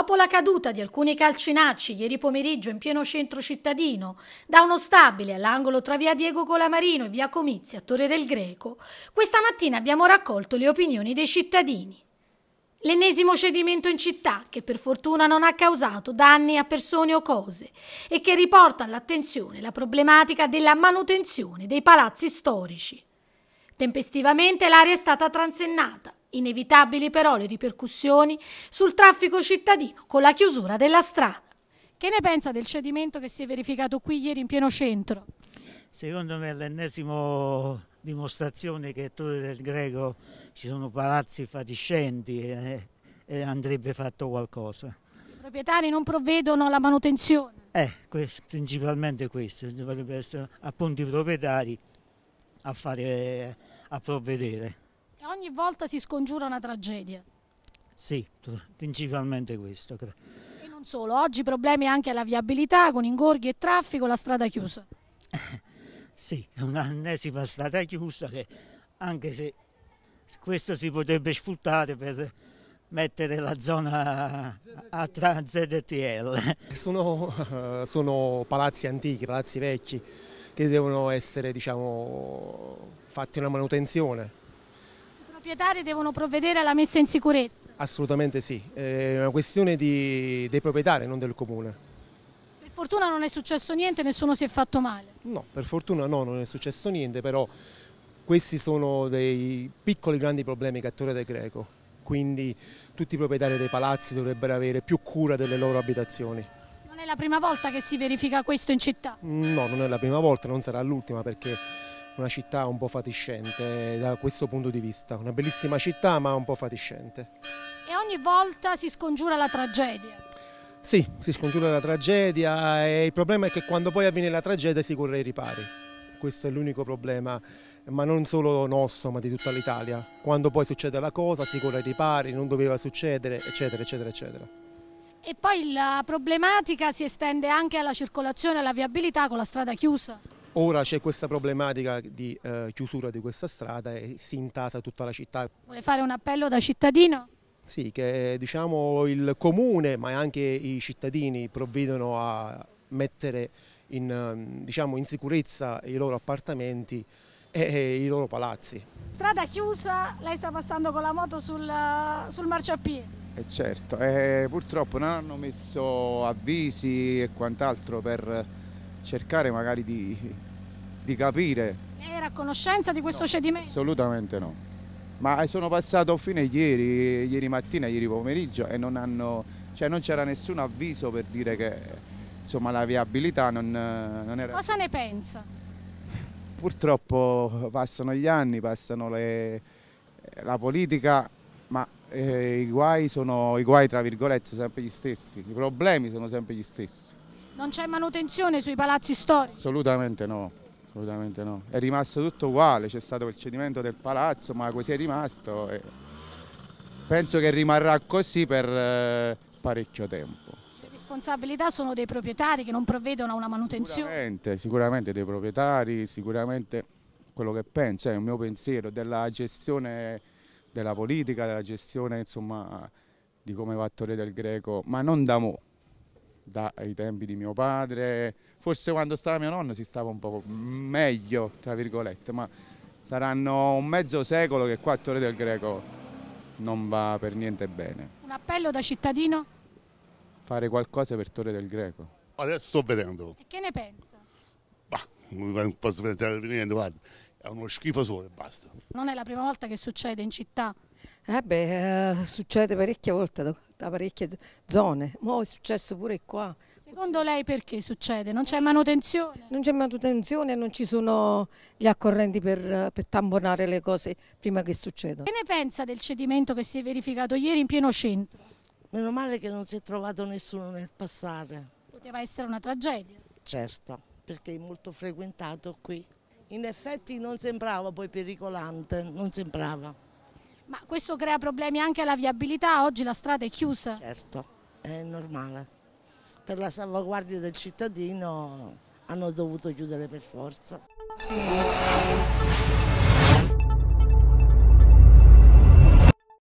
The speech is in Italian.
Dopo la caduta di alcuni calcinacci ieri pomeriggio in pieno centro cittadino, da uno stabile all'angolo tra via Diego Colamarino e via Comizi a Torre del Greco, questa mattina abbiamo raccolto le opinioni dei cittadini. L'ennesimo cedimento in città che per fortuna non ha causato danni a persone o cose e che riporta all'attenzione la problematica della manutenzione dei palazzi storici. Tempestivamente l'area è stata transennata Inevitabili però le ripercussioni sul traffico cittadino con la chiusura della strada. Che ne pensa del cedimento che si è verificato qui ieri in pieno centro? Secondo me è l'ennesimo dimostrazione che a Torre del Greco ci sono palazzi fatiscenti e, e andrebbe fatto qualcosa. I proprietari non provvedono alla manutenzione? Eh, questo, principalmente questo, dovrebbero essere appunto i proprietari a, fare, a provvedere ogni volta si scongiura una tragedia. Sì, principalmente questo. E non solo, oggi problemi anche alla viabilità, con ingorghi e traffico, la strada chiusa. Sì, è un'ennesima strada chiusa che anche se questo si potrebbe sfruttare per mettere la zona a tra ZTL. Sono, sono, palazzi antichi, palazzi vecchi che devono essere diciamo, fatti una manutenzione proprietari devono provvedere alla messa in sicurezza? Assolutamente sì, è una questione di, dei proprietari, non del comune. Per fortuna non è successo niente, nessuno si è fatto male? No, per fortuna no, non è successo niente, però questi sono dei piccoli grandi problemi che attorno del Greco, quindi tutti i proprietari dei palazzi dovrebbero avere più cura delle loro abitazioni. Non è la prima volta che si verifica questo in città? No, non è la prima volta, non sarà l'ultima perché una città un po' fatiscente da questo punto di vista, una bellissima città ma un po' fatiscente. E ogni volta si scongiura la tragedia? Sì, si scongiura la tragedia e il problema è che quando poi avviene la tragedia si corre ai ripari. Questo è l'unico problema, ma non solo nostro, ma di tutta l'Italia. Quando poi succede la cosa si corre ai ripari, non doveva succedere, eccetera, eccetera, eccetera. E poi la problematica si estende anche alla circolazione alla viabilità con la strada chiusa? Ora c'è questa problematica di eh, chiusura di questa strada e si intasa tutta la città. Vuole fare un appello da cittadino? Sì, che diciamo, il comune ma anche i cittadini provvedono a mettere in, ehm, diciamo, in sicurezza i loro appartamenti e i loro palazzi. Strada chiusa, lei sta passando con la moto sul, sul marciapiede. Eh certo, eh, purtroppo non hanno messo avvisi e quant'altro per cercare magari di, di capire. era a conoscenza di questo no, cedimento? Assolutamente no. Ma sono passato fino a ieri, ieri mattina, ieri pomeriggio e non hanno, cioè non c'era nessun avviso per dire che insomma, la viabilità non, non era... Cosa ne pensa? Purtroppo passano gli anni, passano le, la politica, ma eh, i guai sono i guai tra virgolette sempre gli stessi, i problemi sono sempre gli stessi. Non c'è manutenzione sui palazzi storici? Assolutamente no, assolutamente no. È rimasto tutto uguale, c'è stato il cedimento del palazzo, ma così è rimasto. E penso che rimarrà così per eh, parecchio tempo. Le responsabilità sono dei proprietari che non provvedono a una manutenzione? Sicuramente, sicuramente dei proprietari, sicuramente quello che penso, è un mio pensiero della gestione della politica, della gestione insomma di come va a Torre del Greco, ma non da mo' dai tempi di mio padre, forse quando stava mio nonno si stava un po' meglio, tra virgolette, ma saranno un mezzo secolo che qua a Torre del Greco non va per niente bene. Un appello da cittadino? Fare qualcosa per Torre del Greco. Adesso sto vedendo. E che ne pensa? Bah, non posso pensare per niente, guarda, è uno schifo solo e basta. Non è la prima volta che succede in città? Eh beh, eh, succede parecchie volte da parecchie zone. Ma è successo pure qua. Secondo lei perché succede? Non c'è manutenzione? Non c'è manutenzione, non ci sono gli accorrenti per, per tamponare le cose prima che succedano. Che ne pensa del cedimento che si è verificato ieri in pieno centro? Meno male che non si è trovato nessuno nel passare. Poteva essere una tragedia? Certo, perché è molto frequentato qui. In effetti non sembrava poi pericolante, non sembrava. Ma questo crea problemi anche alla viabilità? Oggi la strada è chiusa? Certo, è normale. Per la salvaguardia del cittadino hanno dovuto chiudere per forza.